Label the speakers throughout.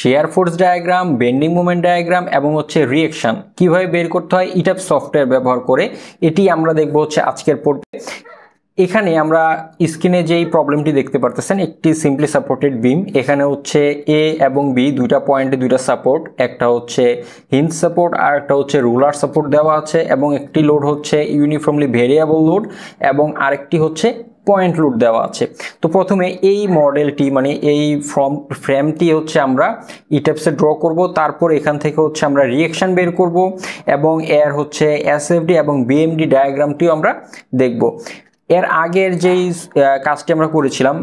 Speaker 1: share force diagram bending movement diagram এবং হচ্ছে reaction কিভাবে বের করতে হয় ইটাপ সফটওয়্যার ব্যবহার করে এটি আমরা দেখব হচ্ছে আজকের পর্বে এখানে আমরা স্ক্রিনে যেই প্রবলেমটি দেখতে পারতেছেন একটি সিম্পলি সাপোর্টেড বিম এখানে হচ্ছে এ এবং বি দুইটা পয়েন্টে দুইটা সাপোর্ট একটা হচ্ছে হিন্স সাপোর্ট আর একটা হচ্ছে রুলার সাপোর্ট দেওয়া আছে এবং একটি লোড হচ্ছে ইউনিফর্মলি ভেরিয়েবল লোড এবং আরেকটি হচ্ছে পয়েন্ট লোড দেওয়া আছে তো প্রথমে এই মডেলটি মানে এই ফ্রম ফ্রেমটি হচ্ছে আমরা ইটেপসে ড্র করব তারপর এখান থেকে হচ্ছে আমরা রিয়েকশান বের করব এবং এর হচ্ছে এস এবং বিএমডি ডায়াগ্রামটিও আমরা দেখব এর আগের যেই কাজটি আমরা করেছিলাম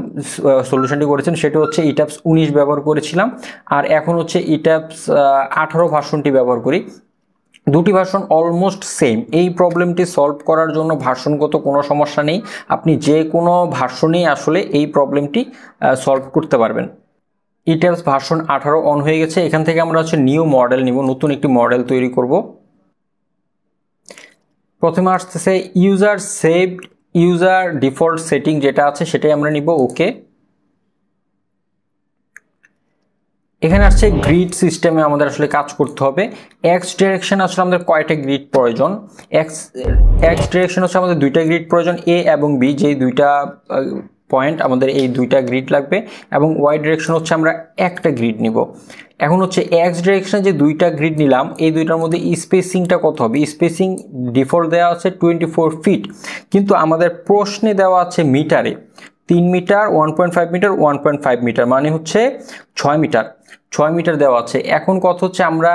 Speaker 1: সলিউশনটি করেছেন সেটা হচ্ছে ইট্যাপস উনিশ ব্যবহার করেছিলাম আর এখন হচ্ছে ইট্যাপস আঠারো ভার্সনটি ব্যবহার করি দুটি ভার্সন অলমোস্ট সেম এই প্রবলেমটি সলভ করার জন্য ভার্সনগত কোনো সমস্যা নেই আপনি যে কোনো ভার্সনেই আসলে এই প্রবলেমটি সলভ করতে পারবেন ইট্যাপস ভার্সন আঠারো অন হয়ে গেছে এখান থেকে আমরা হচ্ছে নিউ মডেল নিব নতুন একটি মডেল তৈরি করব প্রথমে আসতেছে user saved user default setting যেটা আছে সেটাই আমরা নিব ওকে এখানে আসছে গ্রিড সিস্টেমে আমাদের আসলে কাজ করতে হবে এক্স ডিরেকশন আসলে আমাদের কয়টা গ্রিড প্রয়োজন এক্স এক্স ডিরেকশন হচ্ছে আমাদের দুইটা গ্রিড প্রয়োজন এ এবং বি যে দুইটা পয়েন্ট আমাদের এই দুইটা গ্রিড লাগবে এবং ওয়াই ডিরেকশন হচ্ছে আমরা একটা গ্রিড নিব এখন হচ্ছে এক্স ডিরেকশনে যে দুইটা গ্রিড নিলাম এই দুইটার মধ্যে স্পেসিংটা কত হবে স্পেসিং ডিফল্ট দেওয়া আছে টোয়েন্টি ফিট কিন্তু আমাদের প্রশ্নে দেওয়া আছে মিটারে তিন metre one point five metre one point five metre মানে হচ্ছে ছয় মিটার ছয় মিটার দেওয়া আছে এখন কত হচ্ছে আমরা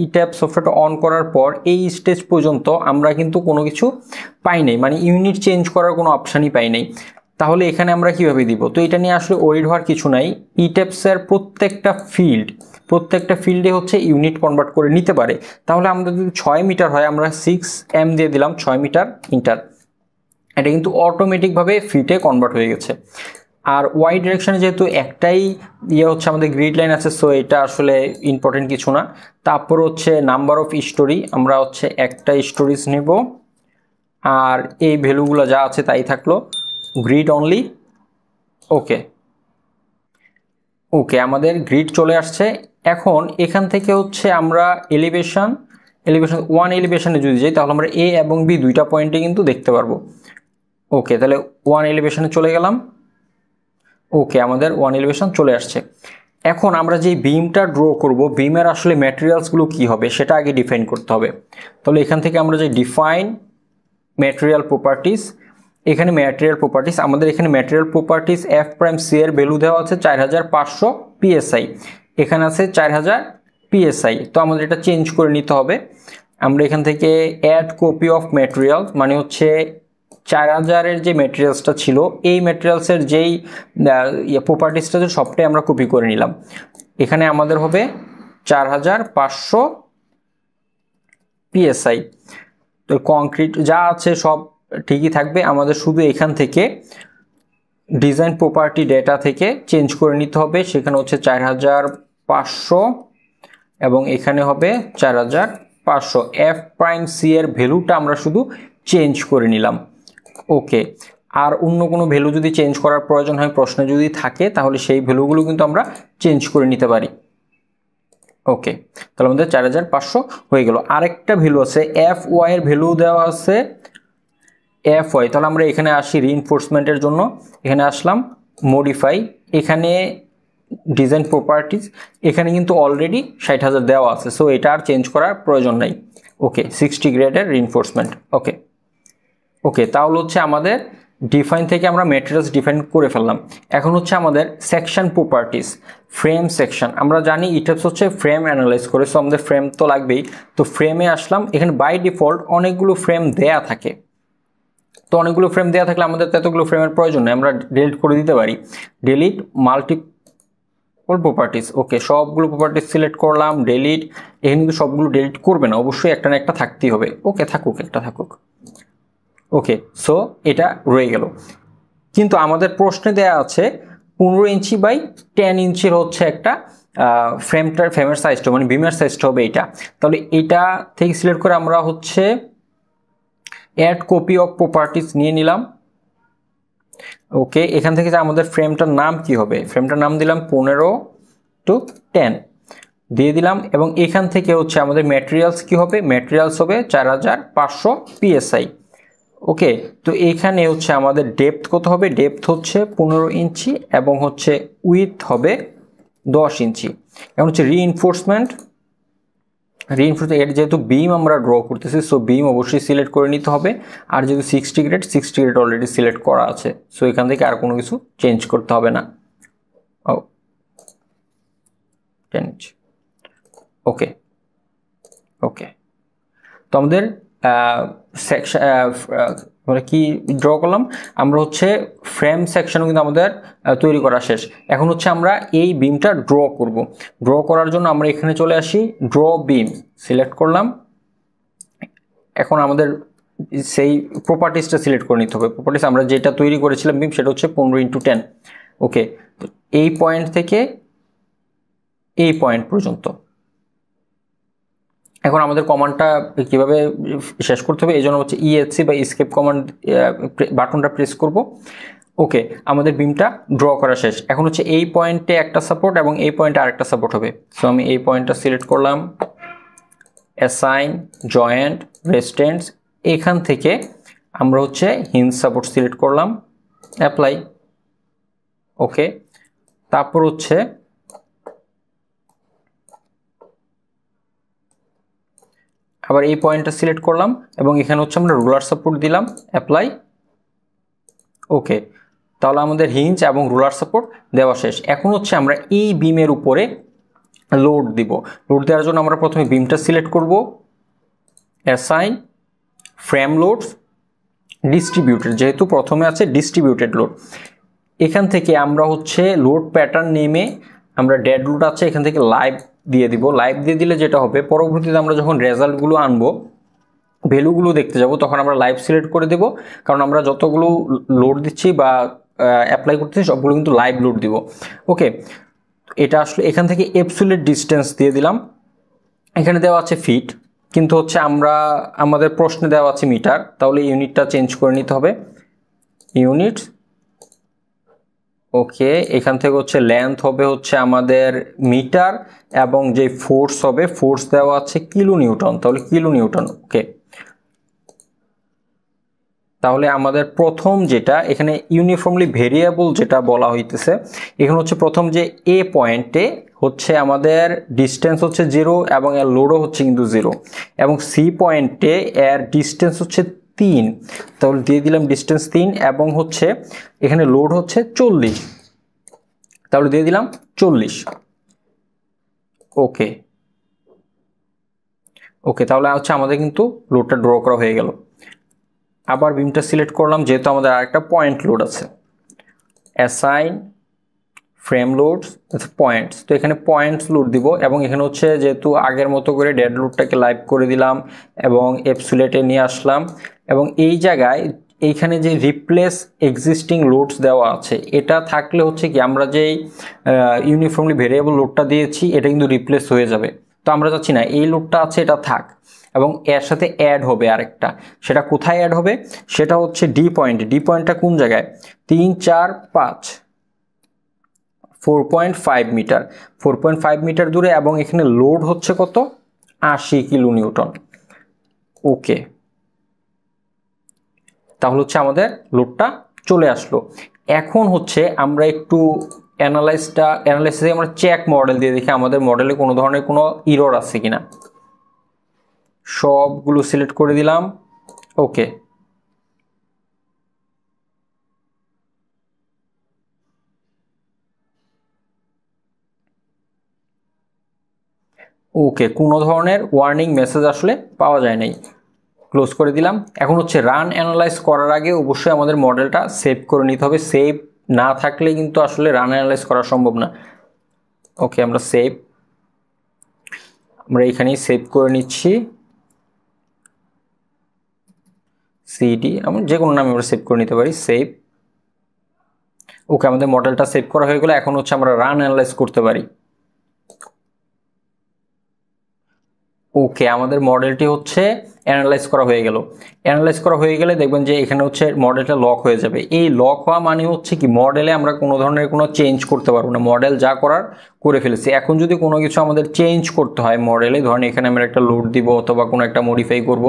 Speaker 1: ই ট্যাপ সফটওয়্যারটা অন করার পর এই স্টেজ পর্যন্ত আমরা কিন্তু কোনো কিছু পাই নাই মানে ইউনিট চেঞ্জ করার কোনো অপশানই পাই নাই তাহলে এখানে আমরা কিভাবে দিব তো এটা নিয়ে আসলে ওয়েড হওয়ার কিছু নাই ইটেপসের প্রত্যেকটা ফিল্ড প্রত্যেকটা ফিল্ডে হচ্ছে ইউনিট কনভার্ট করে নিতে পারে তাহলে আমাদের যদি ছয় মিটার হয় আমরা সিক্স এম দিয়ে দিলাম ছয় মিটার ইন্টার এটা কিন্তু অটোমেটিকভাবে ফিটে কনভার্ট হয়ে গেছে আর ওয়াই ডিরেকশানে যেহেতু একটাই ইয়ে হচ্ছে আমাদের গ্রিড লাইন আছে সো এটা আসলে ইম্পর্টেন্ট কিছু না তারপর হচ্ছে নাম্বার অফ স্টোরি আমরা হচ্ছে একটা স্টোরিজ নেব আর এই ভ্যালুগুলো যা আছে তাই থাকলো গ্রিড অনলি ওকে ওকে আমাদের গ্রিড চলে আসছে এখন এখান থেকে হচ্ছে আমরা এলিভেশন এলিভেশন ওয়ান এলিভেশনে যদি যাই তাহলে আমরা এ এবং বি দুইটা পয়েন্টে কিন্তু দেখতে পারবো ওকে তাহলে ওয়ান এলিভেশনে চলে গেলাম ওকে আমাদের ওয়ান এলিভেশন চলে আসছে এখন আমরা যে বিমটা ড্র করব বিমের আসলে ম্যাটেরিয়ালসগুলো কি হবে সেটা আগে ডিফাইন করতে হবে তাহলে এখান থেকে আমরা যে ডিফাইন ম্যাটেরিয়াল প্রপার্টিস এখানে ম্যাটেরিয়াল প্রপার্টিস আমাদের এখানে material properties F prime C এর ভ্যালু দেওয়া আছে চার হাজার পাঁচশো পিএসআই এখানে আছে চার হাজার পিএসআই তো আমাদের এটা চেঞ্জ করে নিতে হবে আমরা এখান থেকে অ্যাড কপি অফ ম্যাটেরিয়াল মানে হচ্ছে চার হাজারের যে ম্যাটেরিয়ালসটা ছিল এই ম্যাটেরিয়ালসের যেই প্রপার্টিসটা ইয়ে যে সবটাই আমরা কপি করে নিলাম এখানে আমাদের হবে চার হাজার পাঁচশো পিএসআই তো কংক্রিট যা আছে সব ঠিকই থাকবে আমাদের শুধু এখান থেকে ডিজাইন প্রপার্টি ডেটা থেকে চেঞ্জ করে নিতে হবে সেখানে হচ্ছে চার হাজার পাঁচশো এবং এখানে হবে চার হাজার পাঁচশো এফ প্রাইম সি এর ভ্যালুটা আমরা শুধু চেঞ্জ করে নিলাম ওকে আর অন্য কোনো ভ্যালু যদি চেঞ্জ করার প্রয়োজন হয় প্রশ্ন যদি থাকে তাহলে সেই ভ্যালুগুলো কিন্তু আমরা চেঞ্জ করে নিতে পারি ওকে তাহলে আমাদের চার হাজার পাঁচশো হয়ে গেল আরেকটা ভ্যালু আছে এফ ওয়াইয়ের ভ্যালু দেওয়া আছে এফ হয় তাহলে আমরা এখানে আসি রিইনফোর্সমেন্টের জন্য এখানে আসলাম মডিফাই এখানে ডিজাইন প্রপার্টিজ এখানে কিন্তু অলরেডি ষাট হাজার দেওয়া আছে সো এটা আর চেঞ্জ করার প্রয়োজন নাই ওকে সিক্সটি গ্রেডের রিনফোর্সমেন্ট ওকে ওকে তাহলে হচ্ছে আমাদের ডিফাইন থেকে আমরা ম্যাটেরিয়ালস ডিফাইন করে ফেললাম এখন হচ্ছে আমাদের সেকশন প্রপার্টিস ফ্রেম সেকশন আমরা জানি ইটাপস হচ্ছে ফ্রেম অ্যানালাইজ করে সো আমাদের ফ্রেম তো লাগবেই তো ফ্রেমে আসলাম এখানে বাই ডিফল্ট অনেকগুলো ফ্রেম দেয়া থাকে তো অনেকগুলো ফ্রেম দেওয়া থাকলে আমাদের এতগুলো ফ্রেমের প্রয়োজন নেই আমরা ডিলিট করে দিতে পারি delete multi all properties okay সবগুলো প্রপার্টিস সিলেক্ট করলাম ডিলিট এখানে কিন্তু সবগুলো ডিলিট করবে না অবশ্যই একটা না একটা থাকতেই হবে ওকে থাকুক একটা থাকুক ওকে সো এটা রয়ে গেল কিন্তু আমাদের প্রশ্নে দেয়া আছে পনেরো ইঞ্চি বাই টেন ইঞ্চির হচ্ছে একটা ফ্রেমটার ফ্রেমের সাইজটা মানে বিমের সাইজটা হবে এটা তাহলে এটা থেকে সিলেক্ট করে আমরা হচ্ছে অ্যাড কপি অফ প্রপার্টিস নিয়ে নিলাম ওকে এখান থেকে যে আমাদের ফ্রেমটার নাম কি হবে ফ্রেমটার নাম দিলাম পনেরো টু টেন দিয়ে দিলাম এবং এখান থেকে হচ্ছে আমাদের ম্যাটেরিয়ালস কি হবে ম্যাটেরিয়ালস হবে চার হাজার পাঁচশো পিএসআই ওকে তো এখানে হচ্ছে আমাদের ডেপথ কত হবে ডেপথ হচ্ছে পনেরো ইঞ্চি এবং হচ্ছে উইথ হবে দশ ইঞ্চি এবং হচ্ছে রিইনফোর্সমেন্ট রিইনফোর্স এর যেহেতু বিম আমরা ড্র করতেছি সো বিম অবশ্যই সিলেক্ট করে নিতে হবে আর যেহেতু sixty grade sixty grade already select করা আছে সো এখান থেকে আর কোনো কিছু চেঞ্জ করতে হবে না ও চেঞ্জ ওকে ওকে তো আমাদের সেকশন আমরা কি ড্র করলাম আমরা হচ্ছে ফ্রেম সেকশনও কিন্তু আমাদের তৈরি করা শেষ এখন হচ্ছে আমরা এই বিমটা ড্র করব ড্র করার জন্য আমরা এখানে চলে আসি ড্র বিম সিলেক্ট করলাম এখন আমাদের সেই প্রপার্টিসটা সিলেক্ট করে নিতে হবে প্রপার্টিস আমরা যেটা তৈরি করেছিলাম বিম সেটা হচ্ছে পনেরো ইন্টু টেন ওকে এই পয়েন্ট থেকে এই পয়েন্ট পর্যন্ত এখন আমাদের কমান্ডটা কিভাবে শেষ করতে হবে এই জন্য হচ্ছে ইএসসি e বা স্কেপ কমান্ড বাটনটা প্রেস করব ওকে আমাদের বিমটা ড্র করা শেষ এখন হচ্ছে এই পয়েন্টে একটা সাপোর্ট এবং এই পয়েন্টে আরেকটা সাপোর্ট হবে সো আমি এই পয়েন্টটা সিলেক্ট করলাম অ্যাসাইন জয়েন্ট রেস্টেন্টস এখান থেকে আমরা হচ্ছে হিন্স সাপোর্ট সিলেক্ট করলাম অ্যাপ্লাই ওকে তারপর হচ্ছে আবার এই পয়েন্টটা সিলেক্ট করলাম এবং এখানে হচ্ছে আমরা রোলার সাপোর্ট দিলাম অ্যাপ্লাই ওকে তাহলে আমাদের হিঞ্জ এবং রোলার সাপোর্ট দেওয়া শেষ এখন হচ্ছে আমরা এই বিমের উপরে লোড দিব লোড দেওয়ার জন্য আমরা প্রথমে বিমটা সিলেক্ট করব অ্যাসাইন ফ্রেম লোড ডিস্ট্রিবিউটেড যেহেতু প্রথমে আছে ডিস্ট্রিবিউটেড লোড এখান থেকে আমরা হচ্ছে লোড প্যাটার্ন নেমে আমরা ডেড লোড আছে এখান থেকে লাইভ দিয়ে দিব লাইভ দিয়ে দিলে যেটা হবে পরবর্তীতে আমরা যখন রেজাল্টগুলো আনবো ভ্যালুগুলো দেখতে যাব তখন আমরা লাইভ সিলেক্ট করে দেব কারণ আমরা যতগুলো লোড দিচ্ছি বা অ্যাপ্লাই করতেছি সবগুলো কিন্তু লাইভ লোড দিব ওকে এটা আসলে এখান থেকে এপসুলেট ডিস্টেন্স দিয়ে দিলাম এখানে দেওয়া আছে ফিট কিন্তু হচ্ছে আমরা আমাদের প্রশ্নে দেওয়া আছে মিটার তাহলে ইউনিটটা চেঞ্জ করে নিতে হবে ইউনিট ওকে এখান থেকে হচ্ছে লেন্থ হবে হচ্ছে আমাদের মিটার এবং যে ফোর্স হবে ফোর্স দেওয়া আছে কিলো নিউটন তাহলে কিলো নিউটন ওকে তাহলে আমাদের প্রথম যেটা এখানে ইউনিফর্মলি ভেরিয়েবল যেটা বলা হইতেছে এখানে হচ্ছে প্রথম যে এ পয়েন্টে হচ্ছে আমাদের ডিস্টেন্স হচ্ছে জিরো এবং এর লোডও হচ্ছে কিন্তু জিরো এবং সি পয়েন্টে এর ডিস্টেন্স হচ্ছে তিন তাহলে দিয়ে দিলাম ডিস্টেন্স তিন এবং হচ্ছে এখানে লোড হচ্ছে চল্লিশ তাহলে দিয়ে দিলাম চল্লিশ ওকে ওকে তাহলে হচ্ছে আমাদের কিন্তু লোডটা ড্র করা হয়ে গেল আবার বিমটা সিলেক্ট করলাম যেহেতু আমাদের আরেকটা পয়েন্ট লোড আছে অ্যাসাইন ফ্রেম লোড পয়েন্টস তো এখানে পয়েন্টস লোড দিব এবং এখানে হচ্ছে যেহেতু আগের মতো করে ডেড লোডটাকে লাইভ করে দিলাম এবং এপসুলেটে নিয়ে আসলাম এবং এই জায়গায় এইখানে যে রিপ্লেস এক্সিস্টিং লোডস দেওয়া আছে এটা থাকলে হচ্ছে কি আমরা যেই ইউনিফর্মলি ভেরিয়েবল লোডটা দিয়েছি এটা কিন্তু রিপ্লেস হয়ে যাবে তো আমরা চাচ্ছি না এই লোডটা আছে এটা থাক এবং এর সাথে অ্যাড হবে আরেকটা সেটা কোথায় অ্যাড হবে সেটা হচ্ছে ডি পয়েন্ট ডি পয়েন্টটা কোন জায়গায় তিন চার পাঁচ four point five metre four point five metre দূরে এবং এখানে লোড হচ্ছে কত আশি কিলো নিউটন ওকে তাহলে হচ্ছে আমাদের লোডটা চলে আসলো এখন হচ্ছে আমরা একটু অ্যানালাইসটা অ্যানালাইসিসে আমরা চেক মডেল দিয়ে দেখি আমাদের মডেলে কোনো ধরনের কোনো ইরর আছে কিনা সবগুলো সিলেক্ট করে দিলাম ওকে ওকে কোনো ধরনের ওয়ার্নিং মেসেজ আসলে পাওয়া যায় নাই ক্লোজ করে দিলাম এখন হচ্ছে রান অ্যানালাইজ করার আগে অবশ্যই আমাদের মডেলটা সেভ করে নিতে হবে সেভ না থাকলে কিন্তু আসলে রান অ্যানালাইজ করা সম্ভব না ওকে আমরা সেভ আমরা এখানেই সেভ করে নিচ্ছি সিডি আমরা যে কোনো নামে আমরা সেভ করে নিতে পারি সেভ ওকে আমাদের মডেলটা সেভ করা হয়ে গেলে এখন হচ্ছে আমরা রান অ্যানালাইজ করতে পারি ওকে আমাদের মডেলটি হচ্ছে অ্যানালাইজ করা হয়ে গেল অ্যানালাইজ করা হয়ে গেলে দেখবেন যে এখানে হচ্ছে মডেলটা লক হয়ে যাবে এই লক হওয়া মানে হচ্ছে কি মডেলে আমরা কোনো ধরনের কোনো চেঞ্জ করতে পারবো না মডেল যা করার করে ফেলেছি এখন যদি কোনো কিছু আমাদের চেঞ্জ করতে হয় মডেলে ধরেন এখানে আমরা একটা লোড দিব অথবা কোনো একটা মডিফাই করব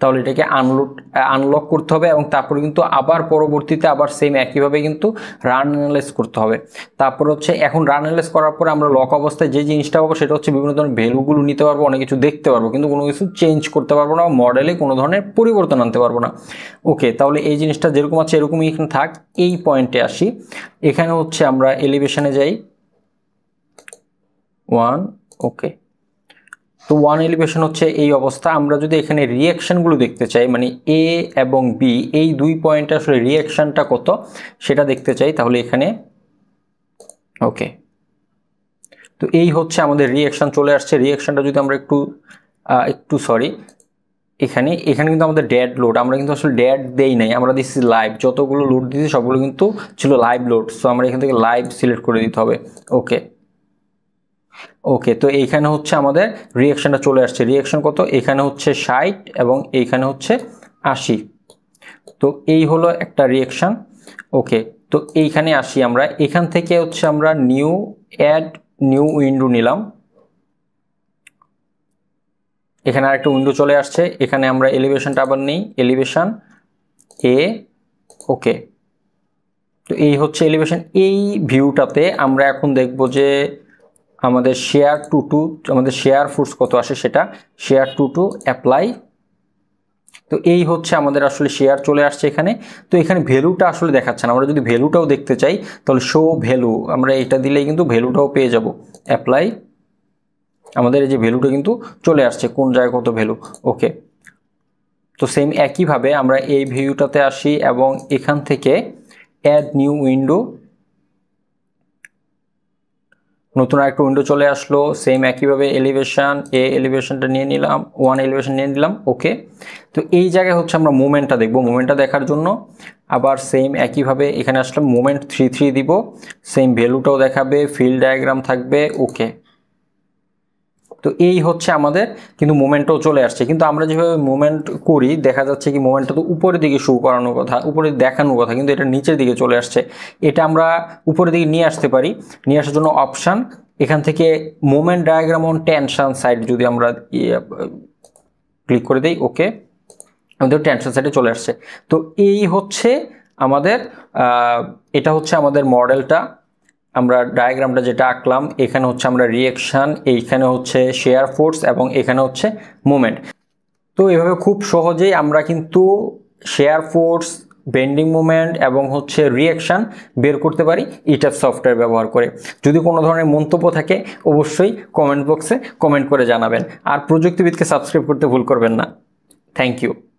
Speaker 1: তাহলে এটাকে আনলোড আনলক করতে হবে এবং তারপরে কিন্তু আবার পরবর্তীতে আবার সেম একইভাবে কিন্তু রান অ্যানালাইস করতে হবে তারপর হচ্ছে এখন রান অ্যানালাইস করার পরে আমরা লক অবস্থায় যে জিনিসটা পাবো সেটা হচ্ছে বিভিন্ন ধরনের ভ্যালুগুলো নিতে পারবো অনেক কিছু দেখতে পারবো কিন্তু কোনো কিছু চেঞ্জ করতে পারবো না মডেলে কোনো ধরনের পরিবর্তন আনতে পারবো না ওকে তাহলে এই জিনিসটা যেরকম আছে এরকমই এখানে থাক এই পয়েন্টে আসি এখানে হচ্ছে আমরা এলিভেশনে যাই ওয়ান ওকে তো ওয়ান এলিভেশন হচ্ছে এই অবস্থা আমরা যদি এখানে রিয়াকশানগুলো দেখতে চাই মানে এ এবং বি এই দুই পয়েন্টে আসলে রিয়াকশানটা কত সেটা দেখতে চাই তাহলে এখানে ওকে তো এই হচ্ছে আমাদের রিয়াকশান চলে আসছে রিয়াকশানটা যদি আমরা একটু একটু সরি এখানে এখানে কিন্তু আমাদের ড্যাড লোড আমরা কিন্তু আসলে ড্যাড দেই নাই আমরা দিচ্ছি লাইভ যতগুলো লোড দিয়েছি সবগুলো কিন্তু ছিল লাইভ লোড সো আমরা এখান থেকে লাইভ সিলেক্ট করে দিতে হবে ওকে ওকে তো এইখানে হচ্ছে আমাদের রিয়েকশনটা চলে আসছে রিয়েকশন কত এখানে হচ্ছে ষাট এবং এইখানে হচ্ছে আশি তো এই হলো একটা রিয়েকশান ওকে তো এইখানে আসি আমরা এখান থেকে হচ্ছে আমরা নিউ অ্যাড নিউ উইন্ডো নিলাম এখানে আরেকটা উইন্ডো চলে আসছে এখানে আমরা এলিভেশনটা আবার নেই এলিভেশন এ ওকে তো এই হচ্ছে এলিভেশন এই ভিউটাতে আমরা এখন দেখব যে আমাদের শেয়ার টু টু আমাদের শেয়ার ফোর্স কত আসে সেটা শেয়ার টু টু অ্যাপ্লাই তো এই হচ্ছে আমাদের আসলে শেয়ার চলে আসছে এখানে তো এখানে ভ্যালুটা আসলে দেখাচ্ছে না আমরা যদি ভ্যালুটাও দেখতে চাই তাহলে শো ভ্যালু আমরা এটা দিলেই কিন্তু ভ্যালুটাও পেয়ে যাব অ্যাপ্লাই আমাদের এই যে ভ্যালুটা কিন্তু চলে আসছে কোন জায়গায় কত ভ্যালু ওকে তো সেম একইভাবে আমরা এই ভিউটাতে আসি এবং এখান থেকে অ্যাড নিউ উইন্ডো নতুন আরেকটা উইন্ডো চলে আসলো সেম একইভাবে এলিভেশান এ এলিভেশনটা নিয়ে নিলাম ওয়ান এলিভেশন নিয়ে নিলাম ওকে তো এই জায়গায় হচ্ছে আমরা মুভমেন্টটা দেখব মুভমেন্টটা দেখার জন্য আবার সেম একইভাবে এখানে আসলাম মুভমেন্ট থ্রি থ্রি দিব সেম ভ্যালুটাও দেখাবে ফিল্ড ডায়াগ্রাম থাকবে ওকে তো এই হচ্ছে আমাদের কিন্তু মোমেন্টও চলে আসছে কিন্তু আমরা যেভাবে মোমেন্ট করি দেখা যাচ্ছে কি মোমেন্টটা তো উপরের দিকে শুরু করানোর কথা উপরে দেখানোর কথা কিন্তু এটা নিচের দিকে চলে আসছে এটা আমরা উপরের দিকে নিয়ে আসতে পারি নিয়ে আসার জন্য অপশান এখান থেকে moment diagram on tension side যদি আমরা ক্লিক ইয়ে, করে দিই ওকে আমাদের টেনশন সাইডে চলে আসছে তো এই হচ্ছে আমাদের এটা হচ্ছে আমাদের মডেলটা আমরা ডায়াগ্রামটা যেটা আঁকলাম এখানে হচ্ছে আমরা রিয়েকশান এইখানে হচ্ছে শেয়ার ফোর্স এবং এখানে হচ্ছে মুভমেন্ট তো এভাবে খুব সহজেই আমরা কিন্তু শেয়ার ফোর্স বেন্ডিং মুভমেন্ট এবং হচ্ছে রিয়েকশান বের করতে পারি ইটাপ সফটওয়্যার ব্যবহার করে যদি কোনো ধরনের মন্তব্য থাকে অবশ্যই কমেন্ট বক্সে কমেন্ট করে জানাবেন আর প্রযুক্তিবিদকে সাবস্ক্রাইব করতে ভুল করবেন না থ্যাংক ইউ